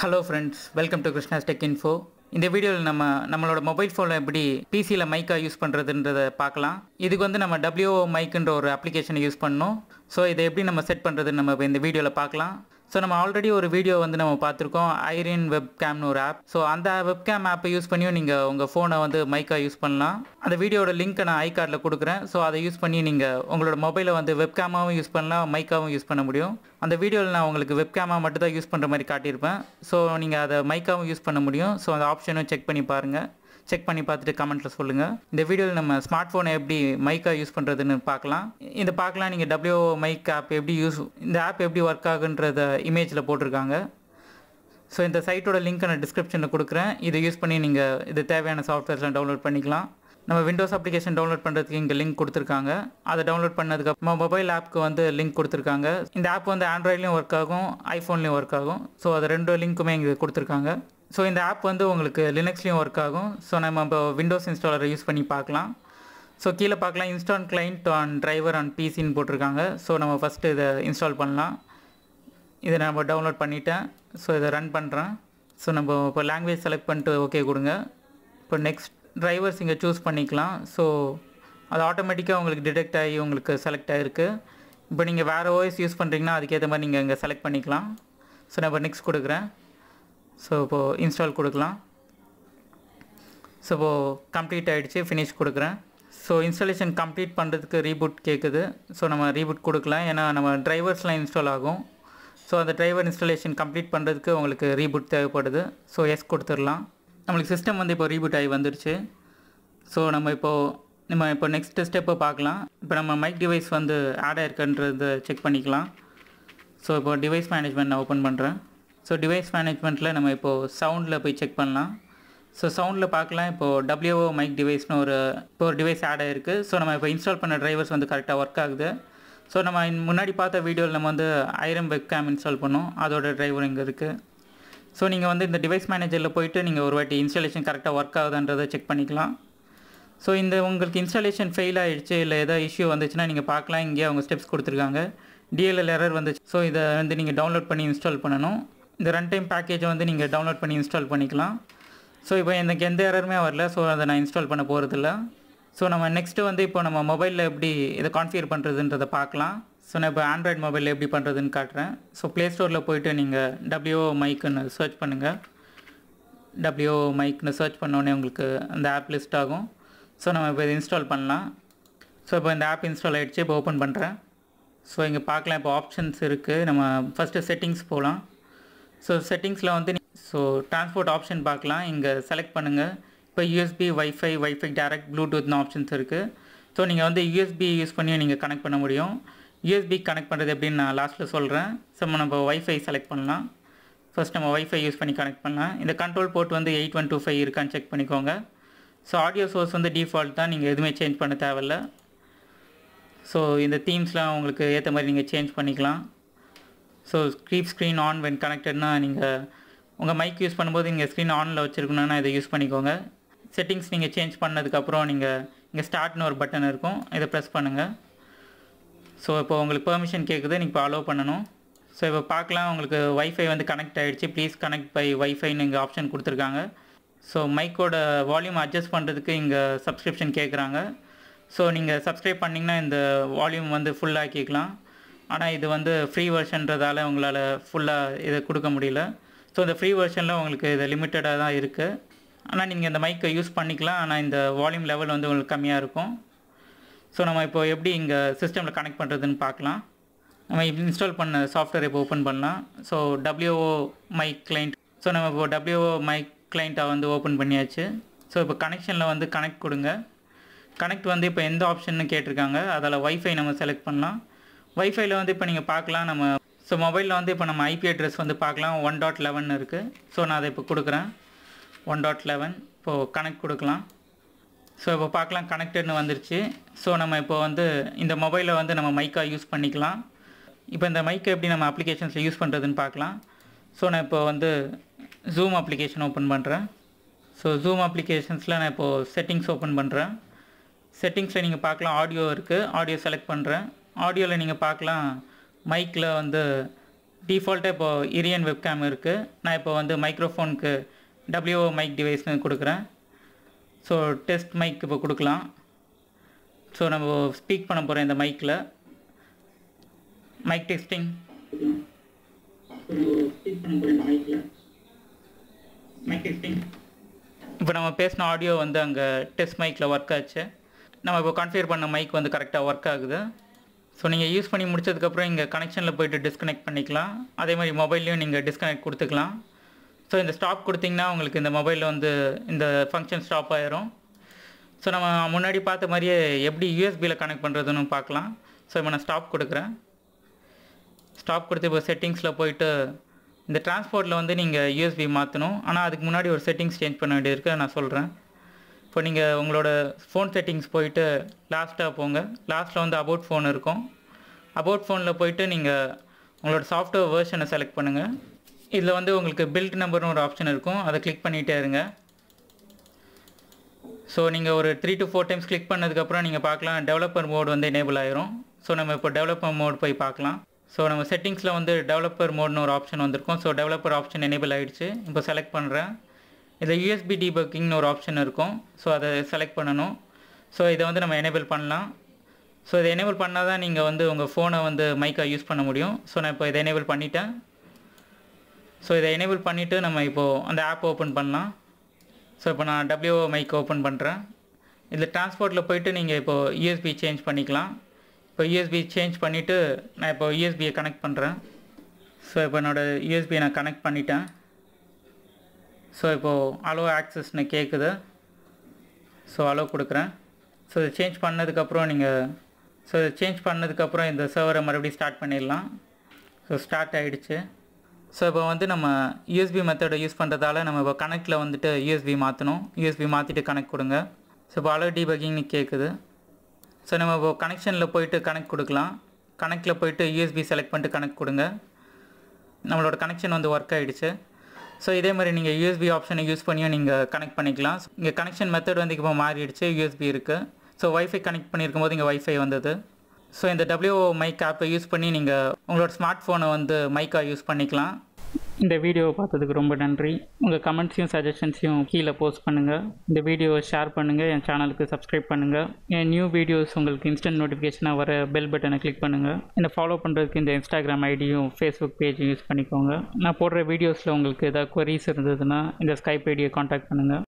hello friends welcome to Krishna tech info இந்த வீடியோவில் நம்ம நம்மளோட மொபைல் ஃபோனில் எப்படி பிசியில் மைக்காக யூஸ் பண்ணுறதுன்றதை பார்க்கலாம் இதுக்கு வந்து நம்ம டபிள்யூஓ மைக்குன்ற ஒரு அப்ளிகேஷனை யூஸ் பண்ணும் ஸோ இதை எப்படி நம்ம செட் பண்ணுறதுன்னு நம்ம இந்த வீடியோவில் பார்க்கலாம் ஸோ நம்ம ஆல்ரெடி ஒரு வீடியோ வந்து நம்ம பார்த்துருக்கோம் ஐரின் வெப்கேம்னு ஒரு ஆப் ஸோ அந்த வெப்கேம் ஆப்பை யூஸ் பண்ணியும் நீங்கள் உங்கள் ஃபோனை வந்து மைக்காக யூஸ் பண்ணலாம் அந்த வீடியோட லிங்க்கை நான் ஐ கார்டில் கொடுக்குறேன் ஸோ அதை யூஸ் பண்ணி நீங்கள் உங்களோட மொபைலை வந்து வெப்கேமாகவும் யூஸ் பண்ணலாம் மைக்காகவும் யூஸ் பண்ண முடியும் அந்த வீடியோவில் நான் உங்களுக்கு வெப்கேமாக மட்டும் தான் யூஸ் பண்ணுற மாதிரி காட்டியிருப்பேன் ஸோ நீங்கள் அதை மைக்காகவும் யூஸ் பண்ண முடியும் ஸோ அந்த ஆப்ஷனும் செக் பண்ணி பாருங்கள் செக் பண்ணி பார்த்துட்டு கமெண்ட்டில் சொல்லுங்கள் இந்த வீடியோவில் நம்ம ஸ்மார்ட் ஃபோனை எப்படி மைக்காக யூஸ் பண்ணுறதுன்னு பார்க்கலாம் இந்த பார்க்கலாம் நீங்கள் டபிள்யூ மைக் ஆப் எப்படி யூஸ் இந்த ஆப் எப்படி ஒர்க் ஆகுன்றத இமேஜில் போட்டிருக்காங்க ஸோ இந்த சைட்டோட லிங்க் நான் டிஸ்கிரிப்ஷனில் கொடுக்குறேன் இதை யூஸ் பண்ணி நீங்கள் இது தேவையான சாஃப்ட்வேர்ஸ்லாம் டவுன்லோட் பண்ணிக்கலாம் நம்ம விண்டோஸ் அப்ளிகேஷன் டவுன்லோட் பண்ணுறதுக்கு இங்கே லிங்க் கொடுத்துருக்காங்க அதை டவுன்லோட் பண்ணதுக்கப்புறம் மொபைல் ஆப்புக்கு வந்து லிங்க் கொடுத்துருக்காங்க இந்த ஆப் வந்து ஆண்ட்ராய்ட்லேயும் ஒர்க் ஆகும் ஐஃபோன்லேயும் ஒர்க் ஆகும் ஸோ அது ரெண்டு லிங்க்குமே இங்கே கொடுத்துருக்காங்க ஸோ இந்த ஆப் வந்து உங்களுக்கு லினக்ஸ்லேயும் ஒர்க் ஆகும் ஸோ நம்ம இப்போ விண்டோஸ் இன்ஸ்டாலரை யூஸ் பண்ணி பார்க்கலாம் ஸோ கீழே பார்க்கலாம் install client on driver on பிசின்னு போட்டிருக்காங்க ஸோ நம்ம ஃபஸ்ட்டு இதை இன்ஸ்டால் பண்ணலாம் இதை நம்ம டவுன்லோட் பண்ணிவிட்டேன் ஸோ இதை ரன் பண்ணுறேன் ஸோ நம்ம இப்போ லாங்குவேஜ் செலக்ட் பண்ணிட்டு ஓகே கொடுங்க இப்போ நெக்ஸ்ட் டிரைவர்ஸ் இங்கே சூஸ் பண்ணிக்கலாம் ஸோ அது ஆட்டோமேட்டிக்காக உங்களுக்கு டிடெக்ட் ஆகி உங்களுக்கு செலக்ட் ஆகிருக்கு இப்போ நீங்கள் வேறு ஓஎஸ் யூஸ் பண்ணுறீங்கன்னா அதுக்கேற்ற மாதிரி நீங்கள் இங்கே செலக்ட் பண்ணிக்கலாம் ஸோ நான் இப்போ நெக்ஸ்ட் கொடுக்குறேன் ஸோ இப்போது இன்ஸ்டால் கொடுக்கலாம் ஸோ இப்போது கம்ப்ளீட் ஆகிடுச்சு ஃபினிஷ் கொடுக்குறேன் ஸோ இன்ஸ்டாலேஷன் கம்ப்ளீட் பண்ணுறதுக்கு ரீபூட் கேட்குது ஸோ நம்ம ரீபூட் கொடுக்கலாம் ஏன்னா நம்ம ட்ரைவர்ஸ்லாம் இன்ஸ்டால் ஆகும் ஸோ அந்த டிரைவர் இன்ஸ்டாலேஷன் கம்ப்ளீட் பண்ணுறதுக்கு உங்களுக்கு ரீபூட் தேவைப்படுது ஸோ எஸ் கொடுத்துடலாம் நம்மளுக்கு சிஸ்டம் வந்து இப்போ ரீபூட் ஆகி வந்துருச்சு ஸோ நம்ம இப்போது நம்ம இப்போ நெக்ஸ்ட்டு ஸ்டெப்பை பார்க்கலாம் இப்போ நம்ம மைக் டிவைஸ் வந்து ஆட் ஆயிருக்குன்றதை செக் பண்ணிக்கலாம் ஸோ இப்போ டிவைஸ் மேனேஜ்மெண்ட் நான் ஓப்பன் பண்ணுறேன் ஸோ டிவைஸ் மேனேஜ்மெண்ட்டில் நம்ம இப்போது சவுண்டில் போய் செக் பண்ணலாம் ஸோ சவுண்டில் பார்க்கலாம் இப்போது டபிள்யூஓ மைக் டிவைஸ்னு ஒரு இப்போ ஒரு டிவைஸ் ஆட் ஆகிருக்கு ஸோ நம்ம இப்போ இன்ஸ்டால் பண்ண டிரைவர்ஸ் வந்து கரெக்டாக ஒர்க் ஆகுது ஸோ நம்ம முன்னாடி பார்த்த வீடியோவில் நம்ம வந்து ஆயிரம் வெப் கேம் இன்ஸ்டால் பண்ணோம் அதோட டிரைவர் இங்கே இருக்குது ஸோ நீங்கள் வந்து இந்த டிவைஸ் மேனேஜரில் போயிட்டு நீங்கள் ஒரு வாட்டி இன்ஸ்டாலேஷன் கரெக்டாக ஒர்க் ஆகுதுன்றதை செக் பண்ணிக்கலாம் ஸோ இந்த உங்களுக்கு இன்ஸ்டாலேஷன் ஃபெயில் ஆகிடுச்சு இல்லை ஏதாவது இஷ்யூ வந்துச்சுன்னா நீங்கள் பார்க்கலாம் இங்கே அவங்க ஸ்டெப்ஸ் கொடுத்துருக்காங்க டிஎல்எல் எரர் வந்துச்சு ஸோ இதை வந்து நீங்கள் டவுன்லோட் பண்ணி இன்ஸ்டால் பண்ணணும் இந்த ரன் டைம் பேக்கேஜை வந்து நீங்கள் டவுன்லோட் பண்ணி இன்ஸ்டால் பண்ணிக்கலாம் ஸோ இப்போ எனக்கு எந்த எரருமே வரல ஸோ அதை நான் இன்ஸ்டால் பண்ண போகிறதில்ல ஸோ நம்ம நெக்ஸ்ட்டு வந்து இப்போ நம்ம மொபைலில் எப்படி இதை கான்ஃபியர் பண்ணுறதுன்றதை பார்க்கலாம் ஸோ நான் இப்போ ஆண்ட்ராய்ட் மொபைலில் எப்படி பண்ணுறதுன்னு காட்டுறேன் ஸோ ப்ளே ஸ்டோரில் போயிட்டு நீங்கள் டபிள்யூ மைக்குன்னு சர்ச் பண்ணுங்கள் டபிள்யூ மைக்னு சர்ச் பண்ணோடனே உங்களுக்கு அந்த ஆப் லிஸ்ட் ஆகும் ஸோ நம்ம இப்போ இதை இன்ஸ்டால் பண்ணலாம் ஸோ இப்போ இந்த ஆப் இன்ஸ்டால் ஆகிடுச்சு இப்போ ஓப்பன் பண்ணுறேன் ஸோ இங்கே பார்க்கலாம் இப்போ ஆப்ஷன்ஸ் இருக்குது நம்ம ஃபஸ்ட்டு செட்டிங்ஸ் போகலாம் ஸோ செட்டிங்ஸில் வந்து ஸோ டிரான்ஸ்போர்ட் ஆப்ஷன் பார்க்கலாம் இங்கே செலக்ட் பண்ணுங்கள் இப்போ யூஎஸ்பி வைஃபை ஒய்ஃபை டேரக்ட் ப்ளூடூத்னு ஆப்ஷன்ஸ் இருக்குது ஸோ நீங்கள் வந்து யூஎஸ்பி யூஸ் பண்ணியும் நீங்கள் கனெக்ட் பண்ண முடியும் யூஎஸ்பி கனெக்ட் பண்ணுறது எப்படின்னு நான் லாஸ்ட்டில் சொல்கிறேன் ஸோ நம்ம ஒய்ஃபை செலக்ட் பண்ணலாம் ஃபஸ்ட் நம்ம ஒய்ஃபை யூஸ் பண்ணி கனெக்ட் பண்ணலாம் இந்த கண்ட்ரோல் போர்ட் வந்து எயிட் ஒன் டூ ஃபைவ் இருக்கான்னு செக் பண்ணிக்கோங்க ஸோ ஆடியோ சோர்ஸ் வந்து டிஃபால்ட் தான் நீங்கள் எதுவுமே சேஞ்ச் பண்ண தேவையில்ல ஸோ இந்த தீம்ஸ்லாம் உங்களுக்கு ஏற்ற மாதிரி நீங்கள் சேஞ்ச் பண்ணிக்கலாம் ஸோ ஸ்க்ரீப் ஸ்க்ரீன் ஆன் வென் கனெக்டட்னா நீங்கள் உங்கள் மைக் யூஸ் பண்ணும்போது நீங்கள் ஸ்க்ரீன் ஆனில் வச்சுருக்கணுன்னா இதை யூஸ் பண்ணிக்கோங்க செட்டிங்ஸ் நீங்கள் சேஞ்ச் பண்ணதுக்கப்புறம் நீங்கள் இங்கே ஸ்டார்ட்னு ஒரு பட்டன் இருக்கும் இதை ப்ரெஸ் பண்ணுங்கள் ஸோ இப்போ உங்களுக்கு பெர்மிஷன் கேட்குது நீங்கள் இப்போ அலோவ் பண்ணணும் ஸோ இப்போ பார்க்கலாம் உங்களுக்கு ஒய்ஃபை வந்து கனெக்ட் ஆகிடுச்சு ப்ளீஸ் கனெக்ட் பை ஒய்ஃபைன்னு இங்கே ஆப்ஷன் கொடுத்துருக்காங்க ஸோ மைக்கோட வால்யூம் அட்ஜஸ்ட் பண்ணுறதுக்கு இங்கே சப்ஸ்கிரிப்ஷன் கேட்குறாங்க ஸோ நீங்கள் சப்ஸ்கிரைப் பண்ணிங்கன்னா இந்த வால்யூம் வந்து ஃபுல்லாக கேட்கலாம் ஆனால் இது வந்து ஃப்ரீ வெர்ஷன்றதால உங்களால் ஃபுல்லாக இதை கொடுக்க முடியல ஸோ இந்த ஃப்ரீ வெர்ஷனில் உங்களுக்கு இது லிமிட்டடாக தான் இருக்குது ஆனால் நீங்கள் இந்த மைக்கை யூஸ் பண்ணிக்கலாம் ஆனால் இந்த வால்யூம் லெவல் வந்து உங்களுக்கு கம்மியாக இருக்கும் ஸோ நம்ம இப்போ எப்படி இங்கே சிஸ்டமில் கனெக்ட் பண்ணுறதுன்னு பார்க்கலாம் நம்ம இன்ஸ்டால் பண்ண சாஃப்ட்வேர் இப்போ ஓப்பன் பண்ணலாம் so WO mic client so நம்ம இப்போ டபிள்யூஓ மைக் கிளைண்ட்டை வந்து ஓப்பன் பண்ணியாச்சு ஸோ இப்போ கனெக்ஷனில் வந்து கனெக்ட் கொடுங்க கனெக்ட் வந்து இப்போ எந்த ஆப்ஷன்னு கேட்டிருக்காங்க அதில் ஒய்ஃபை நம்ம செலக்ட் பண்ணலாம் ஒய்ஃபைல வந்து இப்போ நீங்கள் பார்க்கலாம் நம்ம ஸோ மொபைலில் வந்து இப்போ நம்ம ஐபி அட்ரஸ் வந்து பார்க்கலாம் ஒன் டாட் லெவன் இருக்குது ஸோ நான் அதை இப்போ கொடுக்குறேன் ஒன் டாட் லெவன் இப்போது கனெக்ட் கொடுக்கலாம் ஸோ இப்போ பார்க்கலாம் கனெக்டட்னு வந்துருச்சு ஸோ நம்ம இப்போ வந்து இந்த மொபைலை வந்து நம்ம மைக்காக யூஸ் பண்ணிக்கலாம் இப்போ இந்த மைக்கை எப்படி நம்ம அப்ளிகேஷன்ஸில் யூஸ் பண்ணுறதுன்னு பார்க்கலாம் ஸோ நான் இப்போ வந்து ஜூம் அப்ளிகேஷன் ஓப்பன் பண்ணுறேன் ஸோ ஜூம் அப்ளிகேஷன்ஸில் நான் இப்போது செட்டிங்ஸ் ஓப்பன் பண்ணுறேன் செட்டிங்ஸில் நீங்கள் பார்க்கலாம் ஆடியோ இருக்குது ஆடியோ செலக்ட் பண்ணுறேன் ஆடியோவில் நீங்கள் பார்க்கலாம் மைக்கில் வந்து டிஃபால்ட்டாக இப்போது இரியன் வெப்கேம் இருக்குது நான் இப்போ வந்து மைக்ரோஃபோனுக்கு டபிள்யூஓ மைக் டிவைஸ்னு கொடுக்குறேன் ஸோ டெஸ்ட் மைக் இப்போ கொடுக்கலாம் ஸோ நம்ம ஸ்பீக் பண்ண போகிறேன் இந்த மைக்கில் மைக் டெஸ்டிங் இப்போ நம்ம பேசின ஆடியோ வந்து அங்கே டெஸ்ட் மைக்கில் ஒர்க் ஆச்சு நம்ம இப்போ கான்ஃபிகர் பண்ண மைக் வந்து கரெக்டாக ஒர்க் ஆகுது ஸோ நீங்கள் யூஸ் பண்ணி முடிச்சதுக்கப்புறம் இங்கே கனெக்ஷனில் போய்ட்டு டிஸ்கனெக்ட் பண்ணிக்கலாம் அதே மாதிரி மொபைல்லையும் நீங்கள் டிஸ்கனெக்ட் கொடுத்துக்கலாம் ஸோ இந்த ஸ்டாப் கொடுத்திங்கன்னா உங்களுக்கு இந்த மொபைலில் வந்து இந்த ஃபங்க்ஷன் ஸ்டாப் ஆயிரும் ஸோ நம்ம முன்னாடி பார்த்த மாதிரியே எப்படி யூஎஸ்பியில் கனெக்ட் பண்ணுறதுன்னு பார்க்கலாம் ஸோ இப்போ நான் ஸ்டாப் கொடுக்குறேன் ஸ்டாப் கொடுத்து இப்போ செட்டிங்ஸில் போயிட்டு இந்த டிரான்ஸ்போர்ட்டில் வந்து நீங்கள் யூஎஸ்பி மாற்றணும் ஆனால் அதுக்கு முன்னாடி ஒரு செட்டிங்ஸ் சேஞ்ச் பண்ண வேண்டியிருக்கு நான் சொல்கிறேன் இப்போ நீங்கள் உங்களோட ஃபோன் செட்டிங்ஸ் போயிட்டு லாஸ்ட்டாக போங்க லாஸ்ட்டில் வந்து அபவுட் ஃபோன் இருக்கும் அபவுட் ஃபோனில் போயிட்டு நீங்கள் உங்களோட சாஃப்ட்வேர் வேர்ஷனை செலக்ட் பண்ணுங்கள் இதில் வந்து உங்களுக்கு பில்ட் நம்பர்னு ஒரு ஆப்ஷன் இருக்கும் அதை கிளிக் பண்ணிகிட்டே இருங்க ஸோ நீங்கள் ஒரு three to four times click பண்ணதுக்கப்புறம் நீங்கள் பார்க்கலாம் டெவலப்பர் மோட் வந்து எனேபிள் ஆயிரும் ஸோ நம்ம இப்போ டெவலப்பர் மோட் போய் பார்க்கலாம் ஸோ நம்ம செட்டிங்ஸில் வந்து டெவலப்பர் மோட்னு ஒரு ஆப்ஷன் வந்திருக்கும் ஸோ டெவலப்பர் ஆப்ஷன் எனேபிள் ஆகிடுச்சு இப்போ செலக்ட் பண்ணுறேன் இதில் யூஎஸ்பி டீபக்கிங்னு ஒரு ஆப்ஷன் இருக்கும் ஸோ அதை செலக்ட் பண்ணணும் ஸோ இதை வந்து நம்ம எனேபிள் பண்ணலாம் ஸோ இதை எனேபிள் பண்ணால் தான் நீங்கள் வந்து உங்கள் ஃபோனை வந்து மைக்காக யூஸ் பண்ண முடியும் ஸோ நான் இப்போ இதை எனேபிள் பண்ணிட்டேன் ஸோ இதை எனேபிள் பண்ணிவிட்டு நம்ம இப்போது அந்த ஆப் ஓப்பன் பண்ணலாம் ஸோ இப்போ நான் டபிள்யூஓ மைக் ஓப்பன் பண்ணுறேன் இதில் டிரான்ஸ்போர்ட்டில் போயிட்டு நீங்கள் இப்போது யூஎஸ்பி சேஞ்ச் பண்ணிக்கலாம் இப்போ யூஎஸ்பி சேஞ்ச் பண்ணிவிட்டு நான் இப்போ யூஎஸ்பியை கனெக்ட் பண்ணுறேன் ஸோ இப்போ என்னோடய யூஎஸ்பியை நான் கனெக்ட் பண்ணிட்டேன் ஸோ இப்போது அலோ ஆக்சஸ்னு கேட்குது ஸோ அலோ கொடுக்குறேன் ஸோ இதை சேஞ்ச் பண்ணதுக்கப்புறம் நீங்கள் ஸோ இதை சேஞ்ச் பண்ணதுக்கப்புறம் இந்த சர்வரை மறுபடியும் ஸ்டார்ட் பண்ணிடலாம் ஸோ ஸ்டார்ட் ஆகிடுச்சு ஸோ இப்போ வந்து நம்ம யூஎஸ்பி மெத்தடை யூஸ் பண்ணுறதால நம்ம இப்போ கனெக்டில் வந்துட்டு யூஎஸ்பி மாற்றணும் யூஎஸ்பி மாற்றிட்டு கனெக்ட் கொடுங்க ஸோ இப்போ அலோ டீபக்கிங்னு கேட்குது ஸோ நம்ம இப்போ கனெக்ஷனில் போயிட்டு கனெக்ட் கொடுக்கலாம் கனெக்டில் போயிட்டு யூஎஸ்பி செலக்ட் பண்ணிட்டு கனெக்ட் கொடுங்க நம்மளோட கனெக்ஷன் வந்து ஒர்க் ஆகிடுச்சு ஸோ இதே மாதிரி நீங்கள் யூஎஸ்பி ஆப்ஷனை யூஸ் பண்ணியும் நீங்கள் கனெக்ட் பண்ணிக்கலாம் இங்கே கனெக்ஷன் மெத்தட் வந்து இப்போ மாறிடுச்சு யூஎஸ்பி இருக்குது ஸோ ஒய்ஃபை கனெக்ட் பண்ணியிருக்கும் போது இங்கே ஒய்ஃபை வந்தது ஸோ இந்த டபிள்யூ மைக் ஆப்பை யூஸ் பண்ணி நீங்கள் உங்களோட ஸ்மார்ட் ஃபோனை வந்து மைக்காக யூஸ் பண்ணிக்கலாம் இந்த வீடியோவை பார்த்ததுக்கு ரொம்ப நன்றி உங்கள் கமெண்ட்ஸையும் சஜஷன்ஸையும் கீழே போஸ்ட் பண்ணுங்கள் இந்த வீடியோவை ஷேர் பண்ணுங்கள் என் சேனலுக்கு சப்ஸ்கிரைப் பண்ணுங்கள் என் நியூ வீடியோஸ் உங்களுக்கு இன்ஸ்டன்ட் நோட்டிஃபிகேஷனாக வர பெல் பட்டனை கிளிக் பண்ணுங்கள் என்னை ஃபாலோ பண்ணுறதுக்கு இந்த இன்ஸ்டாகிராம் ஐடியும் ஃபேஸ்புக் பேஜும் யூஸ் பண்ணிக்கோங்க நான் போடுற வீடியோஸில் உங்களுக்கு ஏதாவது கொரீஸ் இருந்ததுன்னா இந்த ஸ்கைப் ஐடியை காண்டாக்ட் பண்ணுங்கள்